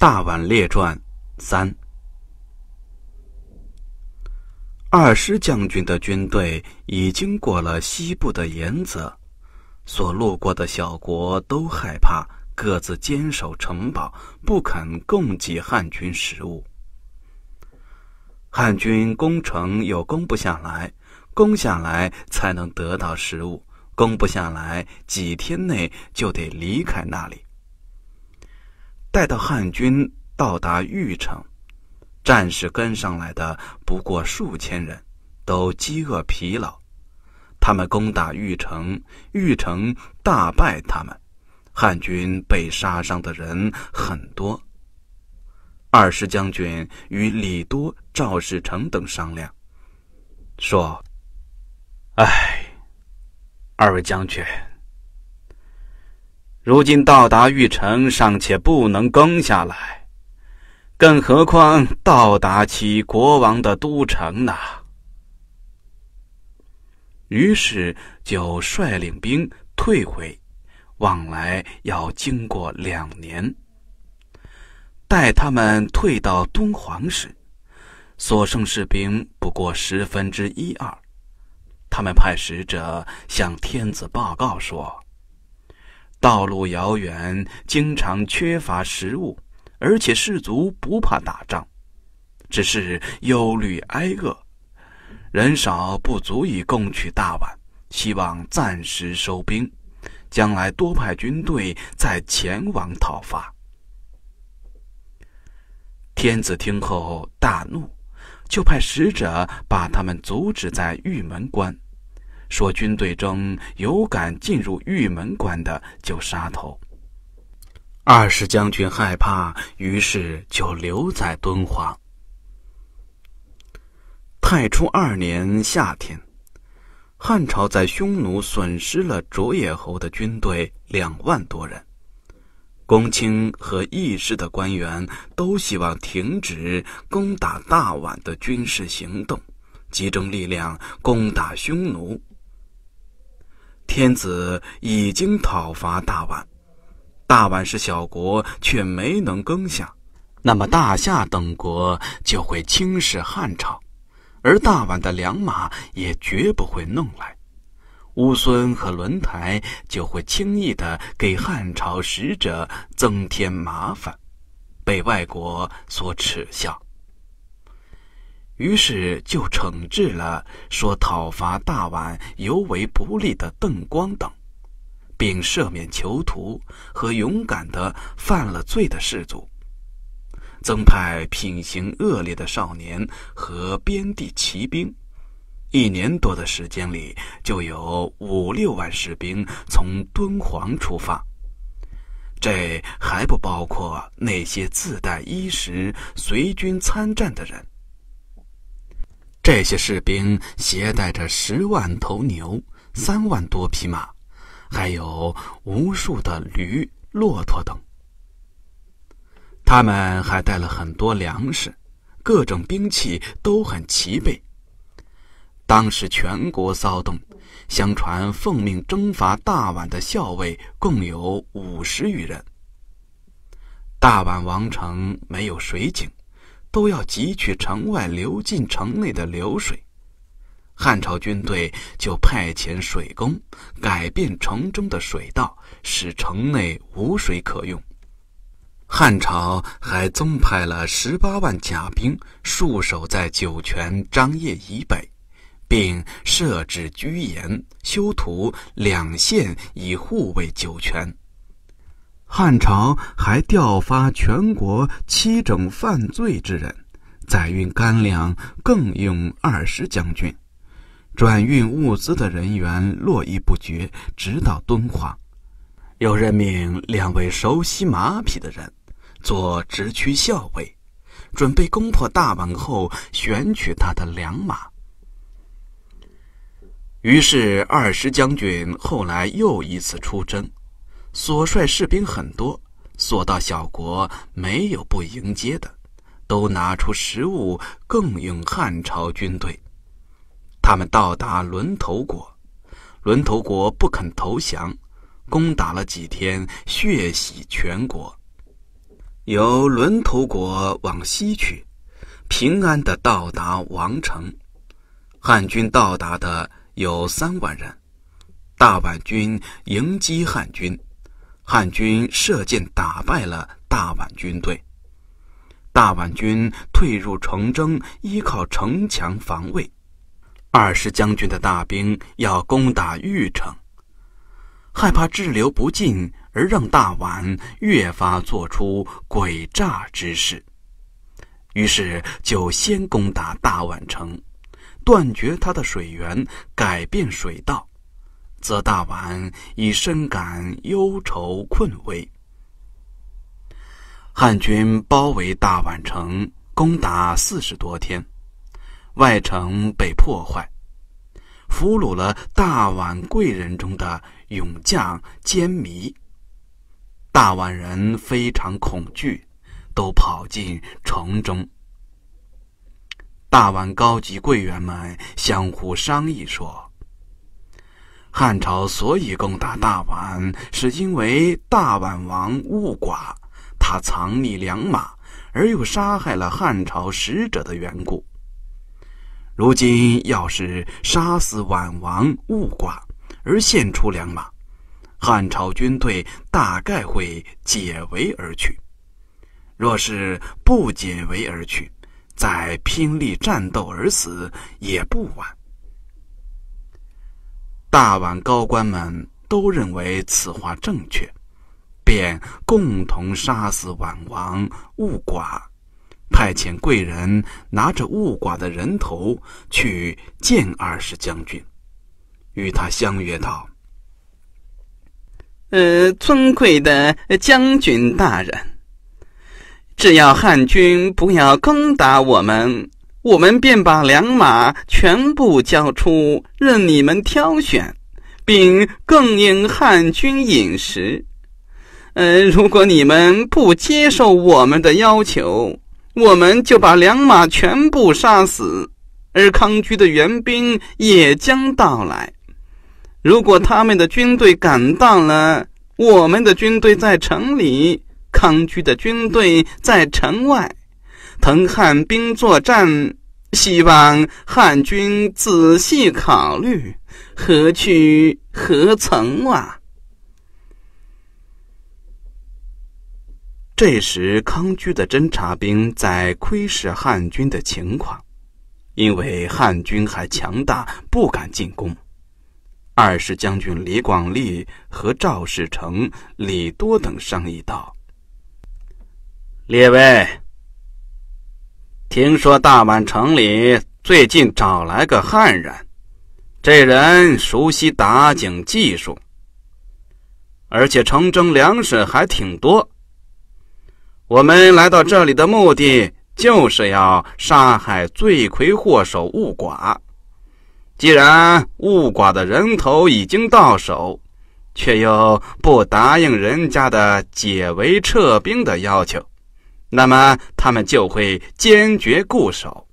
《大宛列传》三，二师将军的军队已经过了西部的严泽，所路过的小国都害怕，各自坚守城堡，不肯供给汉军食物。汉军攻城，又攻不下来，攻下来才能得到食物；攻不下来，几天内就得离开那里。待到汉军到达玉城，战士跟上来的不过数千人，都饥饿疲劳。他们攻打玉城，玉城大败他们，汉军被杀伤的人很多。二师将军与李多、赵世成等商量，说：“唉，二位将军。”如今到达玉城尚且不能耕下来，更何况到达其国王的都城呢？于是就率领兵退回，往来要经过两年。待他们退到敦煌时，所剩士兵不过十分之一二。他们派使者向天子报告说。道路遥远，经常缺乏食物，而且士卒不怕打仗，只是忧虑挨饿，人少不足以供取大碗，希望暂时收兵，将来多派军队再前往讨伐。天子听后大怒，就派使者把他们阻止在玉门关。说军队中有敢进入玉门关的，就杀头。二世将军害怕，于是就留在敦煌。太初二年夏天，汉朝在匈奴损失了卓野侯的军队两万多人，公卿和义士的官员都希望停止攻打大宛的军事行动，集中力量攻打匈奴。天子已经讨伐大宛，大宛是小国，却没能攻下，那么大夏等国就会轻视汉朝，而大宛的良马也绝不会弄来，乌孙和轮台就会轻易的给汉朝使者增添麻烦，被外国所耻笑。于是就惩治了说讨伐大宛尤为不利的邓光等，并赦免囚徒和勇敢的犯了罪的士卒，增派品行恶劣的少年和边地骑兵。一年多的时间里，就有五六万士兵从敦煌出发，这还不包括那些自带衣食随军参战的人。这些士兵携带着十万头牛、三万多匹马，还有无数的驴、骆驼等。他们还带了很多粮食，各种兵器都很齐备。当时全国骚动，相传奉命征伐大宛的校尉共有五十余人。大宛王城没有水井。都要汲取城外流进城内的流水，汉朝军队就派遣水工改变城中的水道，使城内无水可用。汉朝还增派了十八万甲兵，戍守在酒泉、张掖以北，并设置居延、修图两县以护卫酒泉。汉朝还调发全国七整犯罪之人，载运干粮，更用二十将军，转运物资的人员络绎不绝，直到敦煌。又任命两位熟悉马匹的人，做直驱校尉，准备攻破大宛后选取他的良马。于是二十将军后来又一次出征。所率士兵很多，所到小国没有不迎接的，都拿出食物供应汉朝军队。他们到达轮头国，轮头国不肯投降，攻打了几天，血洗全国。由轮头国往西去，平安的到达王城。汉军到达的有三万人，大宛军迎击汉军。汉军射箭打败了大宛军队，大宛军退入城中，依靠城墙防卫。二十将军的大兵要攻打玉城，害怕滞留不进，而让大宛越发做出诡诈之事，于是就先攻打大宛城，断绝他的水源，改变水道。则大宛已深感忧愁困危，汉军包围大宛城，攻打四十多天，外城被破坏，俘虏了大宛贵人中的勇将坚迷，大宛人非常恐惧，都跑进城中。大宛高级贵员们相互商议说。汉朝所以攻打大宛，是因为大宛王误寡，他藏匿良马，而又杀害了汉朝使者的缘故。如今要是杀死宛王误寡而献出良马，汉朝军队大概会解围而去；若是不解围而去，再拼力战斗而死也不晚。大宛高官们都认为此话正确，便共同杀死宛王戊寡，派遣贵人拿着戊寡的人头去见二世将军，与他相约道：“呃，尊贵的将军大人，只要汉军不要攻打我们。”我们便把良马全部交出，任你们挑选，并供应汉军饮食。嗯，如果你们不接受我们的要求，我们就把良马全部杀死，而康居的援兵也将到来。如果他们的军队赶到了，我们的军队在城里，康居的军队在城外。同汉兵作战，希望汉军仔细考虑何去何从啊！这时，康居的侦察兵在窥视汉军的情况，因为汉军还强大，不敢进攻。二是将军李广利和赵世成、李多等商议道：“列位。”听说大宛城里最近找来个汉人，这人熟悉打井技术，而且城中粮食还挺多。我们来到这里的目的就是要杀害罪魁祸首物寡。既然物寡的人头已经到手，却又不答应人家的解围撤兵的要求。那么他们就会坚决固守，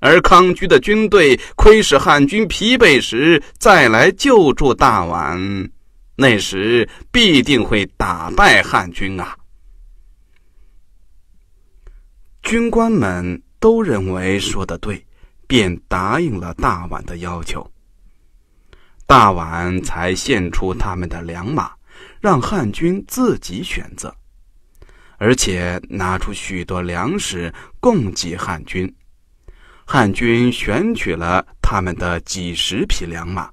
而康居的军队窥视汉军疲惫时再来救助大宛，那时必定会打败汉军啊！军官们都认为说的对，便答应了大宛的要求。大宛才献出他们的良马，让汉军自己选择。而且拿出许多粮食供给汉军，汉军选取了他们的几十匹良马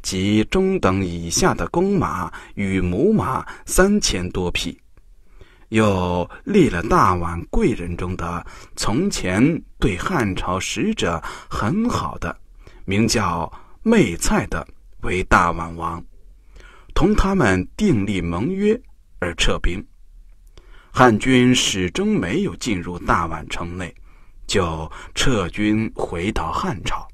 及中等以下的公马与母马三千多匹，又立了大宛贵人中的从前对汉朝使者很好的，名叫昧蔡的为大宛王，同他们订立盟约而撤兵。汉军始终没有进入大宛城内，就撤军回到汉朝。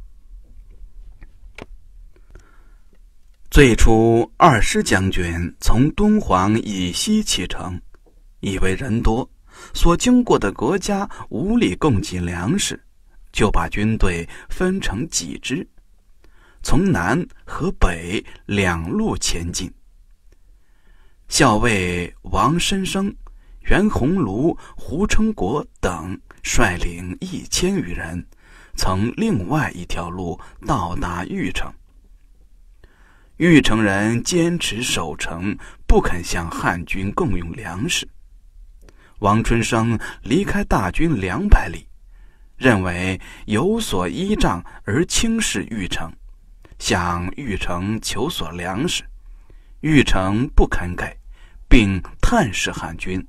最初，二师将军从敦煌以西启程，以为人多，所经过的国家无力供给粮食，就把军队分成几支，从南和北两路前进。校尉王申生。袁宏庐、胡成国等率领一千余人，从另外一条路到达玉城。玉城人坚持守城，不肯向汉军供用粮食。王春生离开大军两百里，认为有所依仗而轻视玉城，向玉城求索粮食，玉城不肯给，并探视汉军。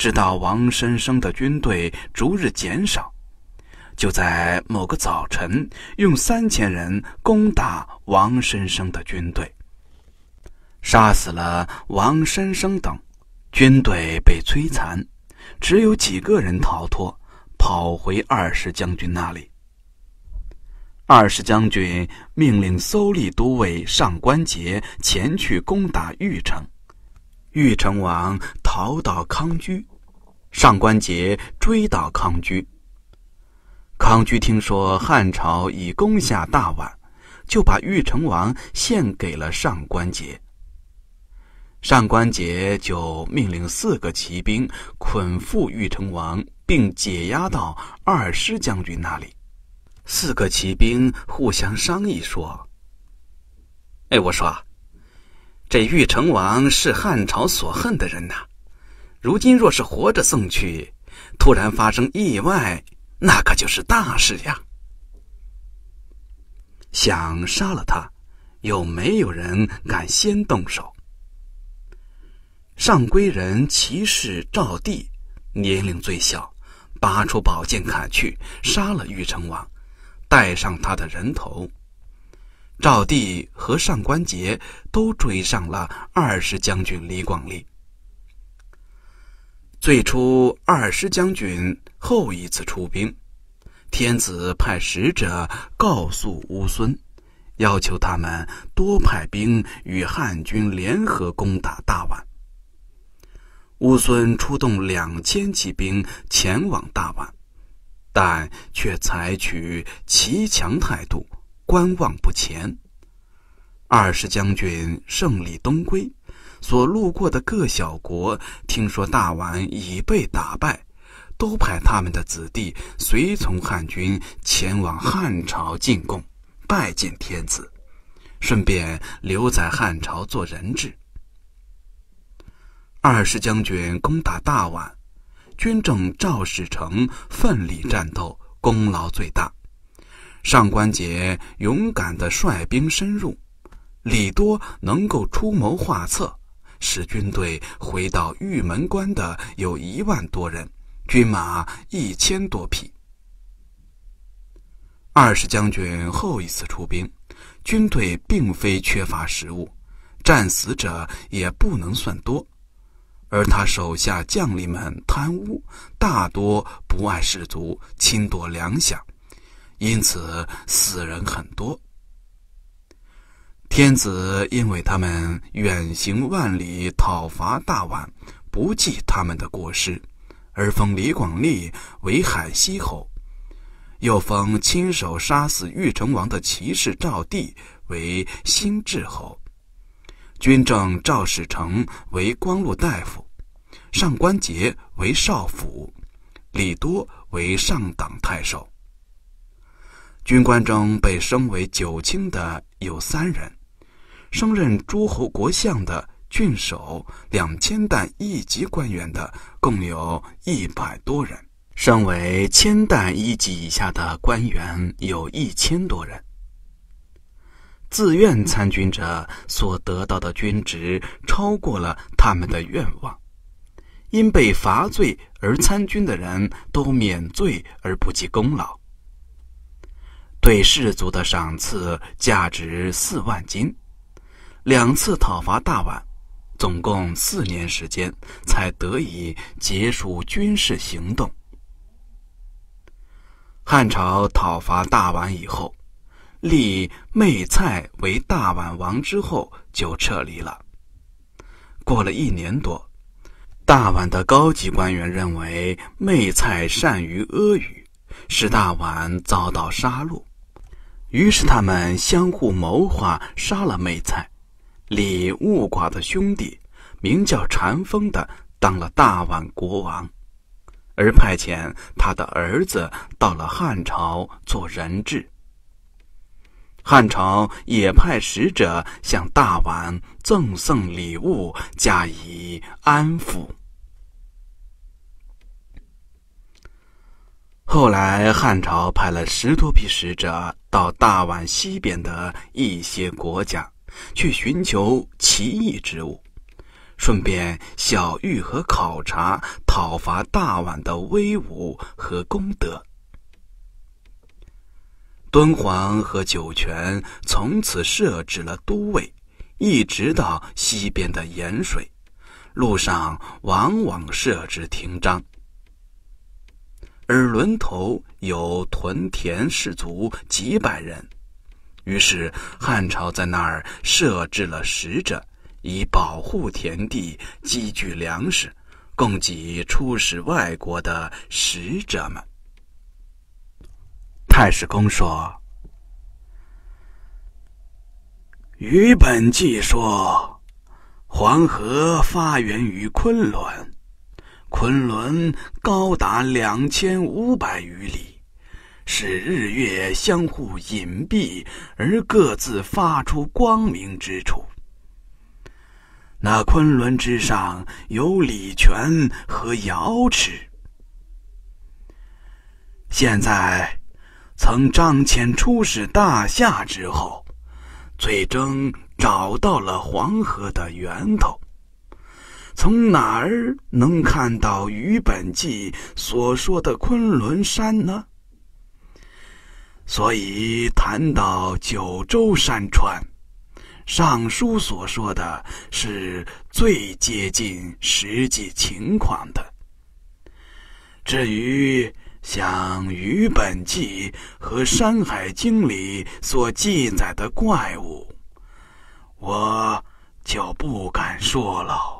直到王申生的军队逐日减少，就在某个早晨，用三千人攻打王申生的军队，杀死了王申生等，军队被摧残，只有几个人逃脱，跑回二十将军那里。二十将军命令搜利都尉上官桀前去攻打玉城。玉成王逃到康居，上官桀追到康居。康居听说汉朝已攻下大宛，就把玉成王献给了上官桀。上官桀就命令四个骑兵捆缚玉成王，并解押到二师将军那里。四个骑兵互相商议说：“哎，我说。”这玉成王是汉朝所恨的人呐，如今若是活着送去，突然发生意外，那可就是大事呀。想杀了他，又没有人敢先动手。上归人骑士赵地年龄最小，拔出宝剑砍去，杀了玉成王，带上他的人头。赵地和上官桀都追上了二师将军李广利。最初，二师将军后一次出兵，天子派使者告诉乌孙，要求他们多派兵与汉军联合攻打大宛。乌孙出动两千骑兵前往大宛，但却采取骑墙态度。观望不前。二世将军胜利东归，所路过的各小国听说大宛已被打败，都派他们的子弟随从汉军前往汉朝进贡，拜见天子，顺便留在汉朝做人质。二世将军攻打大宛，军政赵士成奋力战斗，功劳最大。上官桀勇敢的率兵深入，李多能够出谋划策，使军队回到玉门关的有一万多人，军马一千多匹。二十将军后一次出兵，军队并非缺乏食物，战死者也不能算多，而他手下将领们贪污，大多不爱士卒，侵夺粮饷。因此，死人很多。天子因为他们远行万里讨伐大宛，不记他们的过失，而封李广利为海西侯，又封亲手杀死玉成王的骑士赵地为新治侯，军政赵世成为光禄大夫，上官桀为少府，李多为上党太守。军官中被升为九卿的有三人，升任诸侯国相的郡守两千担一级官员的共有一百多人，升为千担一级以下的官员有一千多人。自愿参军者所得到的军职超过了他们的愿望，因被罚罪而参军的人都免罪而不计功劳。对士卒的赏赐价值四万金，两次讨伐大宛，总共四年时间才得以结束军事行动。汉朝讨伐大宛以后，立昧蔡为大宛王之后就撤离了。过了一年多，大宛的高级官员认为昧蔡善于阿谀，使大宛遭到杀戮。于是他们相互谋划，杀了妹蔡，李物寡的兄弟，名叫禅风的，当了大宛国王，而派遣他的儿子到了汉朝做人质。汉朝也派使者向大宛赠送礼物，加以安抚。后来，汉朝派了十多批使者到大宛西边的一些国家，去寻求奇异之物，顺便小玉和考察讨伐大宛的威武和功德。敦煌和酒泉从此设置了都尉，一直到西边的盐水，路上往往设置停章。而轮头有屯田士卒几百人，于是汉朝在那儿设置了使者，以保护田地、积聚粮食，供给出使外国的使者们。太史公说：“《于本纪》说，黄河发源于昆仑。”昆仑高达两千五百余里，是日月相互隐蔽而各自发出光明之处。那昆仑之上有醴泉和瑶池。现在，曾张骞出使大夏之后，最终找到了黄河的源头。从哪儿能看到《禹本纪》所说的昆仑山呢？所以谈到九州山川，《尚书》所说的是最接近实际情况的。至于像《禹本纪》和《山海经》里所记载的怪物，我就不敢说了。